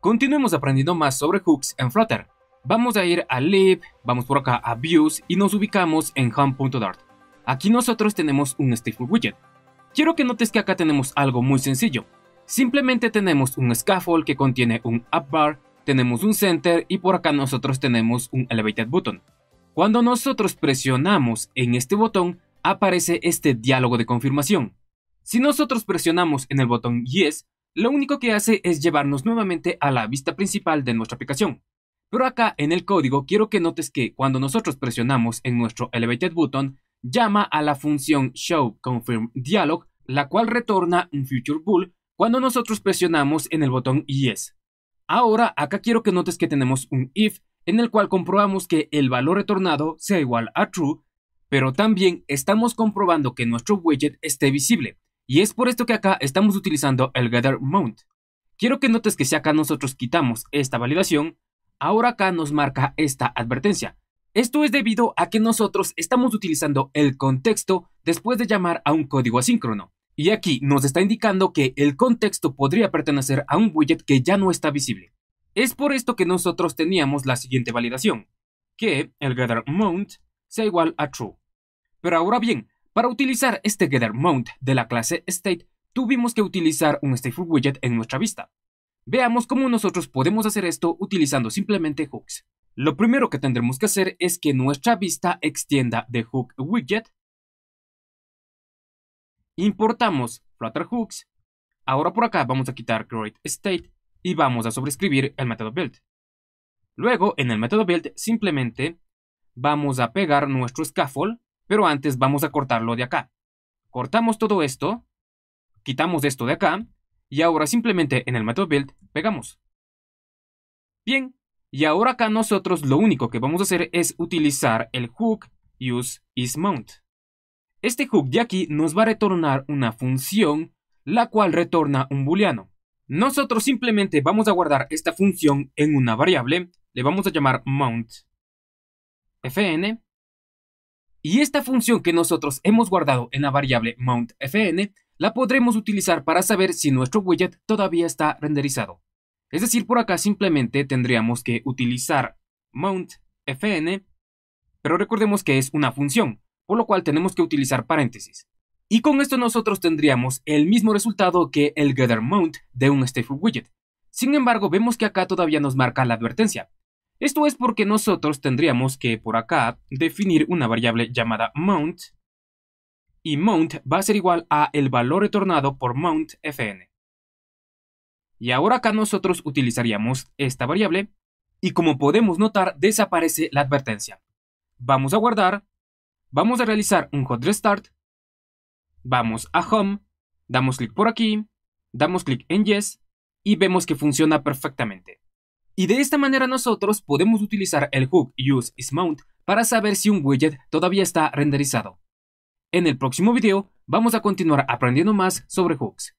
Continuemos aprendiendo más sobre hooks en Flutter. Vamos a ir a lib, vamos por acá a views y nos ubicamos en home.dart. Aquí nosotros tenemos un stateful widget. Quiero que notes que acá tenemos algo muy sencillo. Simplemente tenemos un scaffold que contiene un Upbar, tenemos un center y por acá nosotros tenemos un elevated button. Cuando nosotros presionamos en este botón, aparece este diálogo de confirmación. Si nosotros presionamos en el botón yes, lo único que hace es llevarnos nuevamente a la vista principal de nuestra aplicación. Pero acá en el código quiero que notes que cuando nosotros presionamos en nuestro Elevated Button, llama a la función ShowConfirmDialog la cual retorna un Future Bool cuando nosotros presionamos en el botón Yes. Ahora acá quiero que notes que tenemos un if en el cual comprobamos que el valor retornado sea igual a true, pero también estamos comprobando que nuestro widget esté visible, y es por esto que acá estamos utilizando el getter mount. Quiero que notes que si acá nosotros quitamos esta validación, ahora acá nos marca esta advertencia. Esto es debido a que nosotros estamos utilizando el contexto después de llamar a un código asíncrono. Y aquí nos está indicando que el contexto podría pertenecer a un widget que ya no está visible. Es por esto que nosotros teníamos la siguiente validación, que el gather mount sea igual a true. Pero ahora bien, para utilizar este getter mount de la clase state, tuvimos que utilizar un stateful widget en nuestra vista. Veamos cómo nosotros podemos hacer esto utilizando simplemente hooks. Lo primero que tendremos que hacer es que nuestra vista extienda de hook widget. Importamos Flutter hooks. Ahora por acá vamos a quitar CreateState state y vamos a sobrescribir el método build. Luego en el método build simplemente vamos a pegar nuestro scaffold pero antes vamos a cortarlo de acá. Cortamos todo esto, quitamos esto de acá, y ahora simplemente en el método build pegamos. Bien, y ahora acá nosotros lo único que vamos a hacer es utilizar el hook use Este hook de aquí nos va a retornar una función, la cual retorna un booleano. Nosotros simplemente vamos a guardar esta función en una variable, le vamos a llamar mount fn y esta función que nosotros hemos guardado en la variable mountfn la podremos utilizar para saber si nuestro widget todavía está renderizado. Es decir, por acá simplemente tendríamos que utilizar mountfn, pero recordemos que es una función, por lo cual tenemos que utilizar paréntesis. Y con esto nosotros tendríamos el mismo resultado que el getterMount de un stateful widget. Sin embargo, vemos que acá todavía nos marca la advertencia, esto es porque nosotros tendríamos que, por acá, definir una variable llamada mount, y mount va a ser igual a el valor retornado por mount fn. Y ahora acá nosotros utilizaríamos esta variable, y como podemos notar, desaparece la advertencia. Vamos a guardar, vamos a realizar un hot restart, vamos a home, damos clic por aquí, damos clic en yes, y vemos que funciona perfectamente. Y de esta manera nosotros podemos utilizar el hook use para saber si un widget todavía está renderizado. En el próximo video vamos a continuar aprendiendo más sobre hooks.